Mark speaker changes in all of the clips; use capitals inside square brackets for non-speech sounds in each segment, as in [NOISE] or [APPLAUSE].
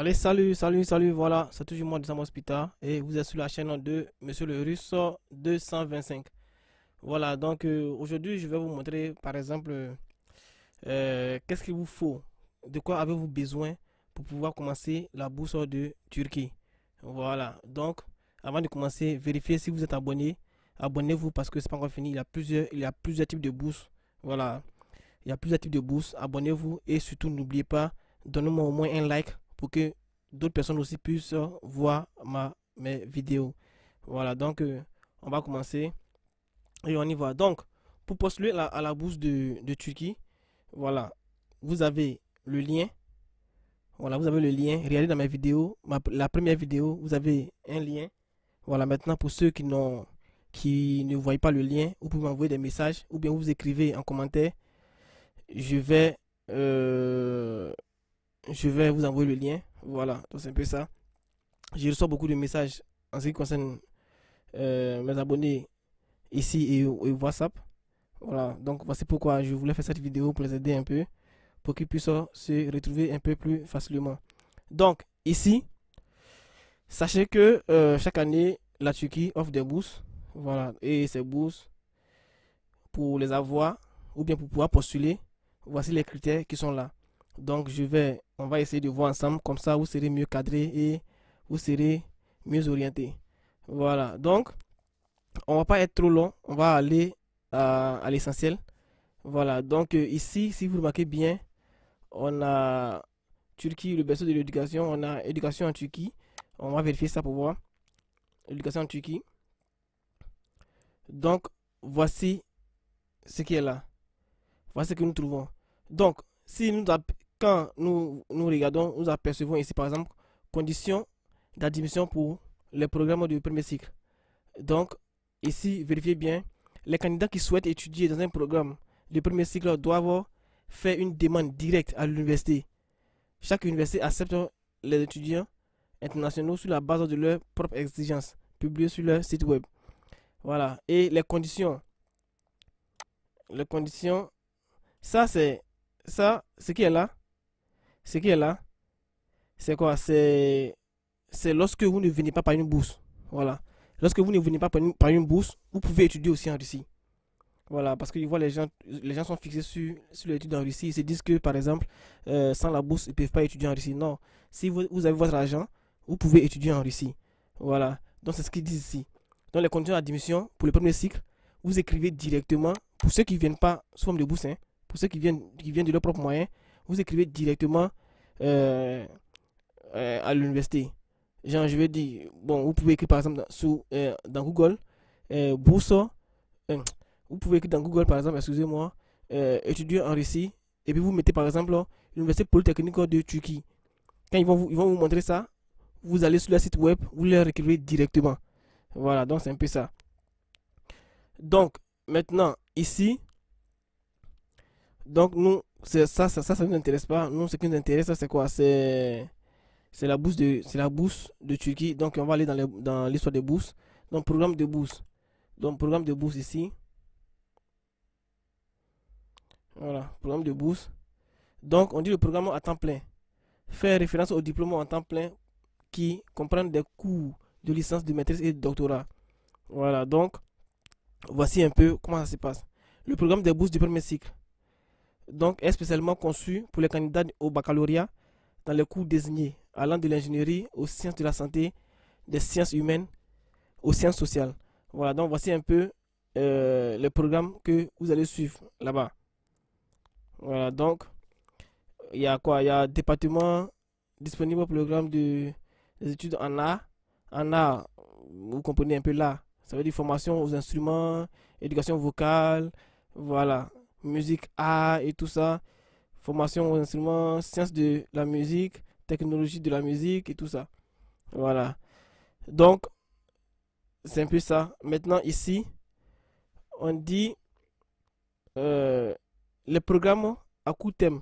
Speaker 1: Allez, salut, salut, salut, voilà, c'est toujours moi, Sam Hospital, et vous êtes sur la chaîne de Monsieur le Russe 225. Voilà, donc euh, aujourd'hui, je vais vous montrer, par exemple, euh, qu'est-ce qu'il vous faut, de quoi avez-vous besoin pour pouvoir commencer la bourse de Turquie. Voilà, donc, avant de commencer, vérifiez si vous êtes abonné, abonnez-vous parce que c'est pas encore fini, il y a plusieurs, il y a plusieurs types de bourses, voilà, il y a plusieurs types de bourses, abonnez-vous et surtout n'oubliez pas, donnez-moi au moins un like pour que d'autres personnes aussi puissent voir ma, mes vidéos. Voilà, donc euh, on va commencer et on y va. Donc, pour postuler à la bourse de, de, Turquie, voilà, vous avez le lien. Voilà, vous avez le lien. Regardez dans mes vidéos, ma, la première vidéo, vous avez un lien. Voilà, maintenant pour ceux qui n'ont qui ne voient pas le lien, vous pouvez m'envoyer des messages ou bien vous écrivez en commentaire. Je vais euh, je vais vous envoyer le lien. Voilà, donc c'est un peu ça. Je reçois beaucoup de messages en ce qui concerne euh, mes abonnés ici et, au WhatsApp. Voilà, donc voici pourquoi je voulais faire cette vidéo pour les aider un peu, pour qu'ils puissent se retrouver un peu plus facilement. Donc, ici, sachez que euh, chaque année, la Turquie offre des bourses. Voilà, et ces bourses, pour les avoir ou bien pour pouvoir postuler, voici les critères qui sont là. Donc je vais, on va essayer de voir ensemble, comme ça vous serez mieux cadré et vous serez mieux orienté. Voilà, donc on va pas être trop long, on va aller à, l'essentiel. Voilà, donc euh, ici, si vous remarquez bien, on a Turquie, le berceau de l'éducation, on a éducation en Turquie. On va vérifier ça pour voir. Éducation en Turquie. Donc, voici ce qui est là. Voici ce que nous trouvons. Donc, si nous quand nous, nous regardons, nous apercevons ici par exemple conditions d'admission pour les programmes du premier cycle. Donc ici, vérifiez bien, les candidats qui souhaitent étudier dans un programme du premier cycle doivent faire une demande directe à l'université. Chaque université accepte les étudiants internationaux sur la base de leurs propres exigences publiées sur leur site web. Voilà. Et les conditions. Les conditions. Ça, c'est. Ça, ce qui est là, ce qui est là, c'est quoi C'est lorsque vous ne venez pas par une bourse. Voilà. Lorsque vous ne venez pas par une, bourse, vous pouvez étudier aussi en Russie. Voilà, parce que les gens, les gens sont fixés sur, sur l'étude en Russie. Ils se disent que, par exemple, euh, sans la bourse, ils ne peuvent pas étudier en Russie. Non, si vous, vous, avez votre argent, vous pouvez étudier en Russie. Voilà, donc c'est ce qu'ils disent ici. Dans les conditions d'admission, pour le premier cycle, vous écrivez directement, pour ceux qui ne viennent pas sous forme de bourse, hein, pour ceux qui viennent, qui viennent de leurs propre moyens, vous écrivez directement euh, euh, à l'université. Genre, je vais dire, bon, vous pouvez écrire par exemple dans, sous, euh, dans Google, bourse, vous pouvez écrire dans Google par exemple, excusez-moi, étudier en Russie, et puis vous mettez par exemple l'université polytechnique de Turquie. Quand ils vont, vous, ils vont vous montrer ça, vous allez sur leur site web, vous les récupérez directement. Voilà, donc c'est un peu ça. Donc, maintenant, ici, donc nous, ça, ça, ça, ça pas. Nous, ce qui nous intéresse, c'est quoi C'est la bourse de c'est la bourse de Turquie. Donc, on va aller dans l'histoire des bourses. Donc, programme de bourse. Donc, programme de bourse ici. Voilà, programme de bourse. Donc, on dit le programme à temps plein. Faire référence au diplôme en temps plein qui comprend des cours de licence, de maîtrise et de doctorat. Voilà, donc, voici un peu comment ça se passe. Le programme des bourses du premier cycle donc, est spécialement conçu pour les candidats au baccalauréat dans les cours désignés allant de l'ingénierie aux sciences de la santé, des sciences humaines aux sciences sociales. Voilà, donc voici un peu euh, le programme que vous allez suivre là-bas. Voilà, donc il y a quoi Il y a département disponible au programme de, des études en art. En art, vous comprenez un peu là. Ça veut dire formation aux instruments, éducation vocale, voilà musique, A et tout ça, formation aux enseignement, sciences de la musique, technologie de la musique et tout ça. Voilà. Donc, c'est un peu ça. Maintenant, ici, on dit euh, les programmes à court thème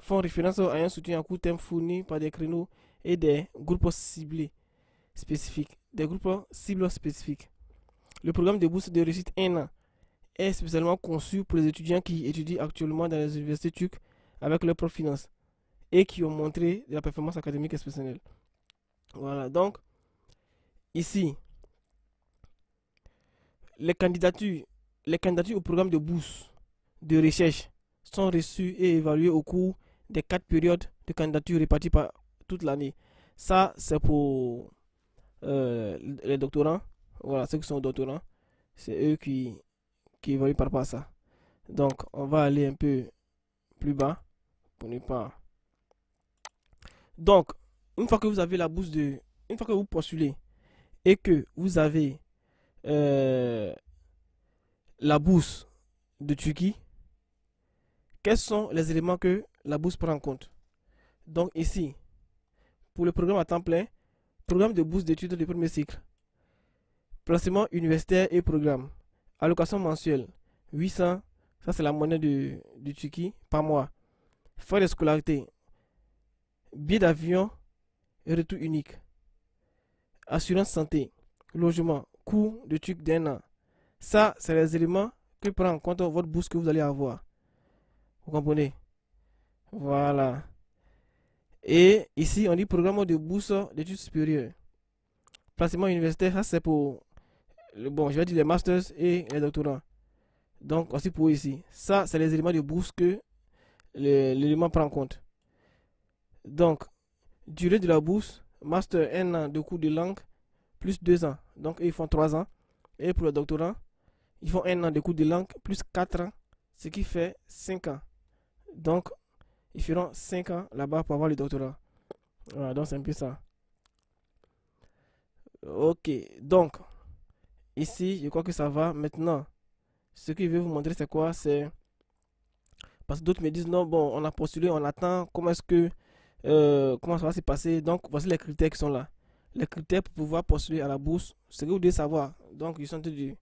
Speaker 1: font référence à un soutien à court thème fourni par des créneaux et des groupes ciblés spécifiques. Des groupes cibles spécifiques. Le programme de bourse de réussite 1 an est spécialement conçu pour les étudiants qui étudient actuellement dans les universités turques avec leurs propres finances et qui ont montré de la performance académique et Voilà, donc ici, les candidatures, les candidatures au programme de bourse de recherche sont reçues et évaluées au cours des quatre périodes de candidature réparties par toute l'année. Ça, c'est pour euh, les doctorants. Voilà, ceux qui sont doctorants. C'est eux qui qui évolue par rapport à ça. Donc, on va aller un peu plus bas pour ne pas. Donc, une fois que vous avez la bourse de. Une fois que vous postulez et que vous avez euh, la bourse de Turquie, quels sont les éléments que la bourse prend en compte Donc, ici, pour le programme à temps plein, programme de bourse d'études du premier cycle, placement universitaire et programme. Allocation mensuelle, 800. Ça, c'est la monnaie du du Turquie par mois. Frais de scolarité, billet d'avion et retour unique. Assurance santé, logement, coût de truc d'un an. Ça, c'est les éléments que prend en compte votre bourse que vous allez avoir. Vous comprenez Voilà. Et ici, on dit programme de bourse d'études supérieures. Placement universitaire, ça c'est pour bon, je vais dire les masters et les doctorants. Donc, aussi pour ici. Ça, c'est les éléments de bourse que l'élément prend en compte. Donc, durée de la bourse, master un an de cours de langue, plus deux ans. Donc, ils font trois ans. Et pour le doctorant ils font un an de cours de langue, plus 4 ans, ce qui fait cinq ans. Donc, ils feront cinq ans là-bas pour avoir le doctorat. Voilà, donc c'est un peu ça. Ok, donc, Ici, je crois que ça va. Maintenant, ce que je vous montrer, c'est quoi C'est parce que d'autres me disent non, bon, on a postulé, on attend. Comment est-ce que euh, comment ça va se passer Donc, voici les critères qui sont là. Les critères pour pouvoir postuler à la bourse, ce que vous devez savoir. Donc, je suis en train de,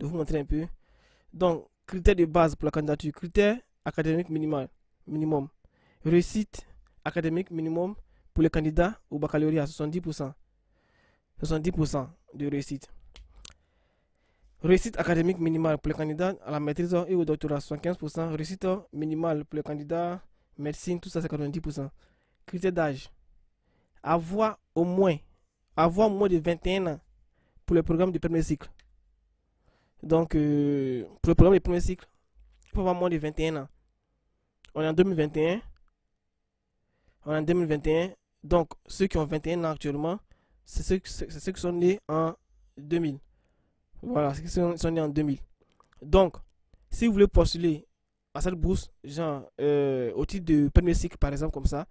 Speaker 1: de vous montrer un peu. Donc, critères de base pour la candidature critères académiques minimal, minimum, réussite académique minimum pour les candidats au baccalauréat 70%. 70% de réussite. Réussite académique minimale pour les candidats à la maîtrise et au doctorat 75%. Réussite minimale pour les candidats médecine, tout ça c'est 90%. Critère d'âge. Avoir au moins, avoir moins de 21 ans pour le programme du premier cycle. Donc, euh, pour le programme du premier cycle, il faut avoir moins de 21 ans. On est en 2021. On est en 2021. Donc, ceux qui ont 21 ans actuellement, c'est ceux, ceux, qui sont nés en 2000. Voilà, ils sont nés en 2000. Donc, si vous voulez postuler à cette bourse, genre euh, au titre de premier cycle, par exemple, comme ça,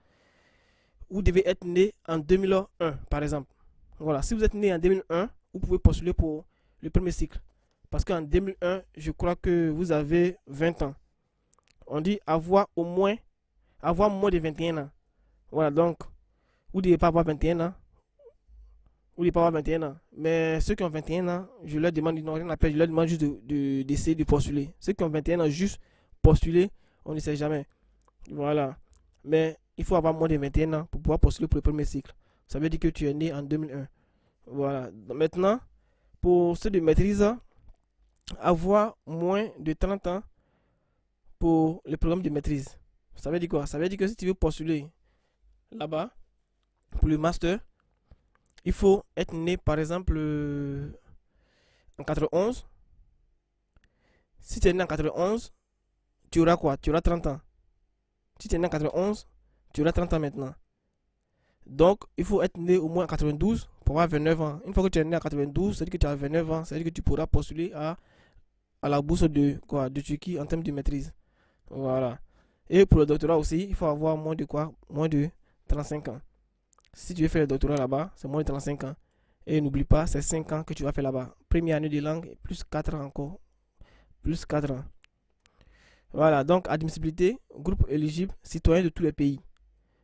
Speaker 1: vous devez être né en 2001, par exemple. Voilà, si vous êtes né en 2001, vous pouvez postuler pour le premier cycle. Parce qu'en 2001, je crois que vous avez 20 ans. On dit avoir au moins, avoir moins de 21 ans. Voilà, donc, vous ne devez pas avoir 21 ans ou les pas 21 ans. Mais ceux qui ont 21 ans, je leur demande, ils n'ont rien à je leur demande juste d'essayer de, de, postuler. Ceux qui ont 21 ans, juste postuler, on ne sait jamais. Voilà. Mais il faut avoir moins de 21 ans pour pouvoir postuler pour le premier cycle. Ça veut dire que tu es né en 2001. Voilà. maintenant, pour ceux de maîtrise, avoir moins de 30 ans pour le programme de maîtrise. Ça veut dire quoi Ça veut dire que si tu veux postuler là-bas pour le master, il faut être né, par exemple, euh, en 91. Si tu es né en 91, tu auras quoi Tu auras 30 ans. Si tu es né en 91, tu auras 30 ans maintenant. Donc, il faut être né au moins en 92 pour avoir 29 ans. Une fois que tu es né en 92, cest que tu as 29 ans, cest que tu pourras postuler à, à la bourse de, quoi, de Turquie en termes de maîtrise. Voilà. Et pour le doctorat aussi, il faut avoir moins de quoi Moins de 35 ans. Si tu veux faire le doctorat là-bas, c'est moins de 35 ans. Et n'oublie pas, c'est 5 ans que tu vas faire là-bas. Première année de langue, plus 4 ans encore. Plus 4 ans. Voilà, donc admissibilité, groupe éligible, citoyen de tous les pays.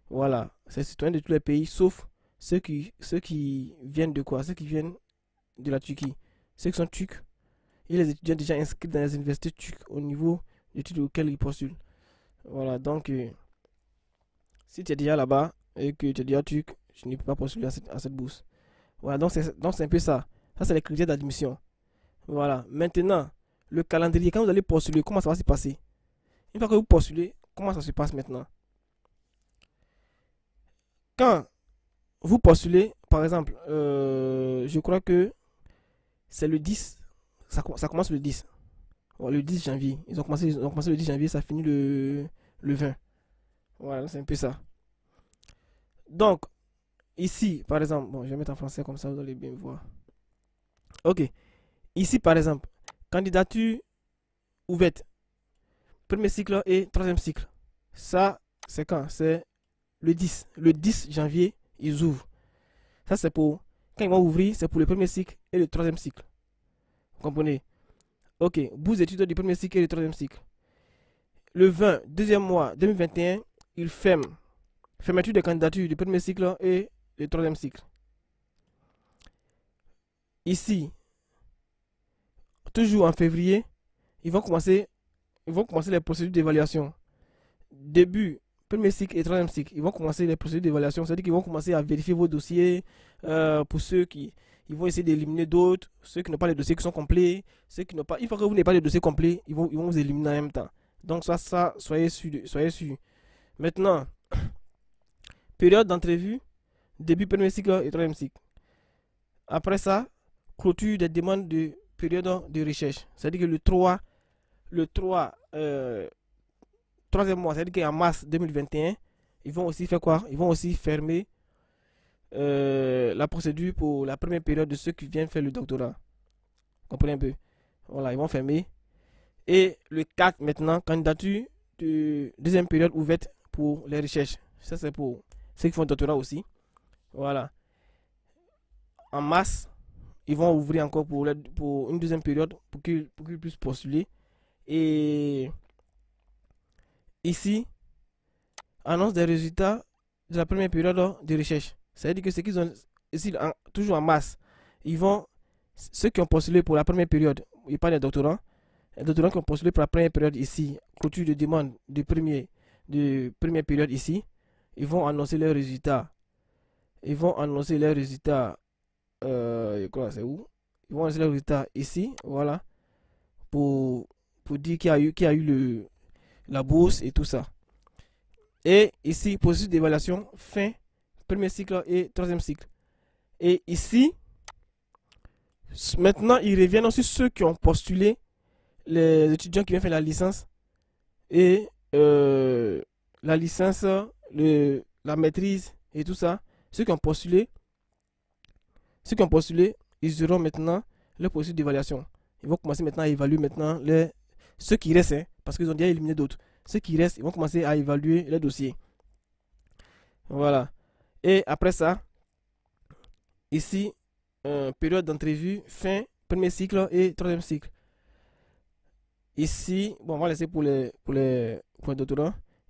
Speaker 1: Voilà, c'est citoyen de tous les pays, sauf ceux qui, ceux qui viennent de quoi Ceux qui viennent de la Turquie. Ceux qui sont turcs et les étudiants déjà inscrits dans les universités turques au niveau d'études auquel ils postulent. Voilà, donc euh, si tu es déjà là-bas et que tu es déjà turc, je n'ai pas postulé à cette, bourse. Voilà, donc c'est un peu ça. Ça, c'est les critères d'admission. Voilà, maintenant, le calendrier, quand vous allez postuler, comment ça va se passer Une fois que vous postulez, comment ça se passe maintenant Quand vous postulez, par exemple, euh, je crois que c'est le 10, ça, ça, commence le 10. Le 10 janvier. Ils ont, commencé, ont commencé le 10 janvier, ça finit le, le 20. Voilà, c'est un peu ça. Donc, Ici, par exemple, bon, je vais mettre en français comme ça, vous allez bien voir. Ok. Ici, par exemple, candidature ouverte. Premier cycle et troisième cycle. Ça, c'est quand C'est le 10. Le 10 janvier, ils ouvrent. Ça, c'est pour. Quand ils vont ouvrir, c'est pour le premier cycle et le troisième cycle. Vous comprenez Ok. Vous études du premier cycle et du troisième cycle. Le 20, deuxième mois 2021, ils ferment. Fermeture des candidatures du premier cycle et troisième cycle. Ici, toujours en février, ils vont commencer, ils vont commencer les procédures d'évaluation. Début, premier cycle et troisième cycle, ils vont commencer les procédures d'évaluation. C'est-à-dire qu'ils vont commencer à vérifier vos dossiers euh, pour ceux qui ils vont essayer d'éliminer d'autres, ceux qui n'ont pas les dossiers qui sont complets, ceux qui n'ont pas. il faut que vous n'ayez pas les dossiers complets, ils vont, ils vont vous éliminer en même temps. Donc ça, ça, soyez sûr. Soyez sûr. Maintenant, [COUGHS] période d'entrevue, début premier cycle et troisième cycle. Après ça, clôture des demandes de période de recherche. C'est-à-dire que le 3, le 3, euh, troisième mois, c'est-à-dire qu'en mars 2021, ils vont aussi faire quoi Ils vont aussi fermer euh, la procédure pour la première période de ceux qui viennent faire le doctorat. Comprenez un peu Voilà, ils vont fermer. Et le 4 maintenant, candidature de deuxième période ouverte pour les recherches. Ça, c'est pour ceux qui font le doctorat aussi. Voilà. En masse, ils vont ouvrir encore pour, pour une deuxième période pour qu'ils puissent postuler. Et ici, annonce des résultats de la première période de recherche. c'est à dire que ceux qu'ils ont ici, toujours en masse, ils vont, ceux qui ont postulé pour la première période, il parle des doctorants, les doctorants qui ont postulé pour la première période ici, clôture de demande de, premier, de première période ici, ils vont annoncer leurs résultats ils vont annoncer les résultats. Euh, je crois c'est où Ils vont annoncer les résultats ici, voilà, pour, pour dire qu'il y a eu, qui a eu le, la bourse et tout ça. Et ici, processus d'évaluation, fin, premier cycle et troisième cycle. Et ici, maintenant, ils reviennent aussi ceux qui ont postulé, les étudiants qui viennent faire la licence et euh, la licence, le, la maîtrise et tout ça. Ceux qui ont postulé, ceux ils auront maintenant le processus d'évaluation. Ils vont commencer maintenant à évaluer maintenant les, ceux qui restent, hein, parce qu'ils ont déjà éliminé d'autres. Ceux qui restent, ils vont commencer à évaluer les dossiers. Voilà. Et après ça, ici, euh, période d'entrevue, fin, premier cycle et troisième cycle. Ici, bon, on va laisser pour les, pour les, pour les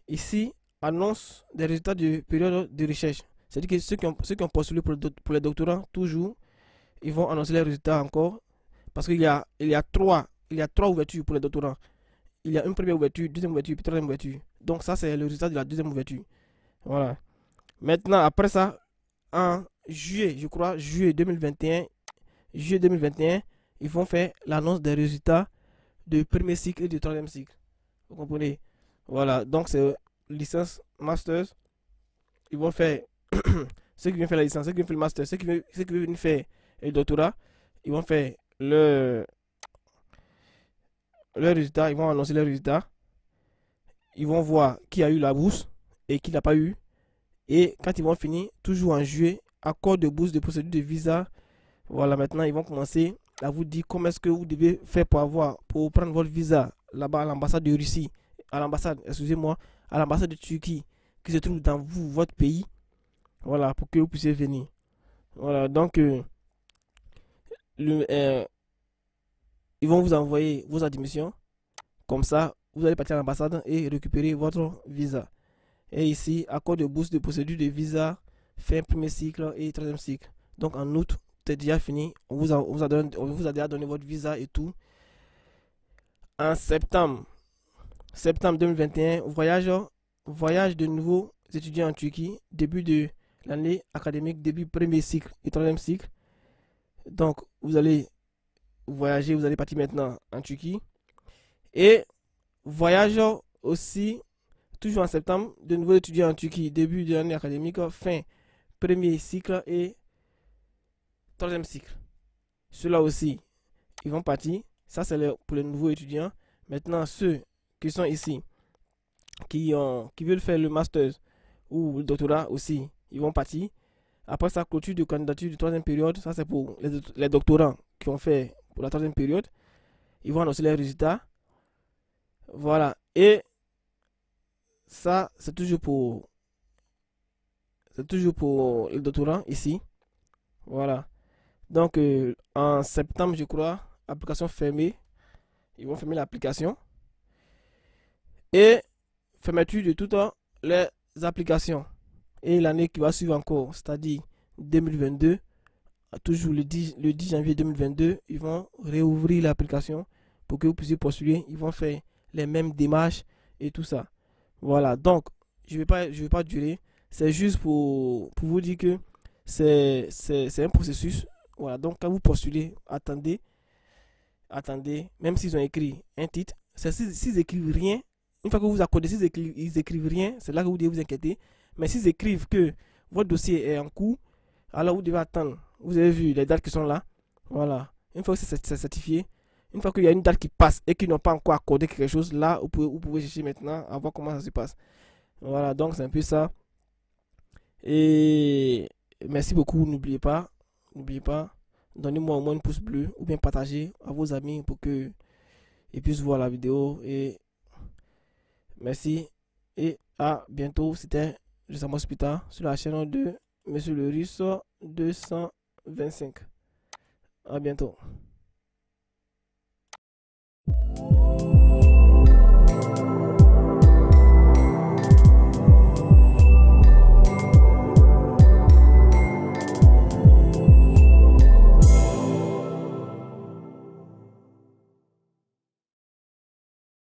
Speaker 1: Ici, annonce des résultats de période de recherche. C'est-à-dire que ceux qui ont, postulé pour, les doctorants, toujours, ils vont annoncer les résultats encore. Parce qu'il y a, il y a trois, il y a trois ouvertures pour les doctorants. Il y a une première ouverture, deuxième ouverture, puis troisième ouverture. Donc ça, c'est le résultat de la deuxième ouverture. Voilà. Maintenant, après ça, en juillet, je crois, juillet 2021, juillet 2021, ils vont faire l'annonce des résultats du premier cycle et du troisième cycle. Vous comprenez Voilà, donc c'est licence, Masters. Ils vont faire [CLEARS THROAT] ceux qui viennent faire la licence, ceux qui viennent faire le master, ceux qui viennent, ceux faire le doctorat, ils vont faire le, le résultat, ils vont annoncer le résultat. Ils vont voir qui a eu la bourse et qui n'a pas eu. Et quand ils vont finir, toujours en juillet, accord de bourse de procédure de visa. Voilà, maintenant ils vont commencer à vous dire comment est-ce que vous devez faire pour avoir, pour prendre votre visa là-bas à l'ambassade de Russie, à l'ambassade, excusez-moi, à l'ambassade de Turquie qui se trouve dans vous, votre pays. Voilà, pour que vous puissiez venir. Voilà, donc, euh, euh, ils vont vous envoyer vos admissions. Comme ça, vous allez partir à l'ambassade et récupérer votre visa. Et ici, accord de boost de procédure de visa, fin premier cycle et troisième cycle. Donc en août, c'est déjà fini. On vous, a, vous a, déjà donné votre visa et tout. En septembre, septembre 2021, voyage, voyage de nouveaux étudiants en Turquie, début de l'année académique début premier cycle et troisième cycle. Donc, vous allez voyager, vous allez partir maintenant en Turquie. Et voyage aussi, toujours en septembre, de nouveaux étudiants en Turquie, début de l'année académique, fin premier cycle et troisième cycle. Ceux-là aussi, ils vont partir. Ça, c'est pour les nouveaux étudiants. Maintenant, ceux qui sont ici, qui, ont, qui veulent faire le master ou le doctorat aussi, ils vont partir. Après sa clôture de candidature de troisième période, ça c'est pour les, doctorants qui ont fait pour la troisième période. Ils vont annoncer les résultats. Voilà. Et ça, c'est toujours pour. C'est toujours pour les doctorants ici. Voilà. Donc euh, en septembre, je crois, application fermée. Ils vont fermer l'application. Et fermeture de toutes les applications. Et l'année qui va suivre encore, c'est-à-dire 2022, toujours le 10, le 10 janvier 2022, ils vont réouvrir l'application pour que vous puissiez postuler. Ils vont faire les mêmes démarches et tout ça. Voilà, donc je ne vais, pas, je vais pas durer. C'est juste pour, pour vous dire que c'est un processus. Voilà, donc quand vous postulez, attendez. Attendez, même s'ils ont écrit un titre, s'ils écrivent rien, une fois que vous accordez, s'ils écrivent, ils écrivent rien, c'est là que vous devez vous inquiéter. Mais s'ils écrivent que votre dossier est en cours, alors vous devez attendre. Vous avez vu les dates qui sont là. Voilà. Une fois que c'est certifié, une fois qu'il y a une date qui passe et qu'ils n'ont pas encore accordé quelque chose, là, vous pouvez, vous pouvez chercher maintenant à voir comment ça se passe. Voilà, donc c'est un peu ça. Et merci beaucoup. N'oubliez pas, n'oubliez pas, donnez-moi au moins une pouce bleu ou bien partagez à vos amis pour que ils puissent voir la vidéo. Et merci et à bientôt. C'était je à Hospital sur la chaîne 2, Monsieur le Russo 225. À bientôt.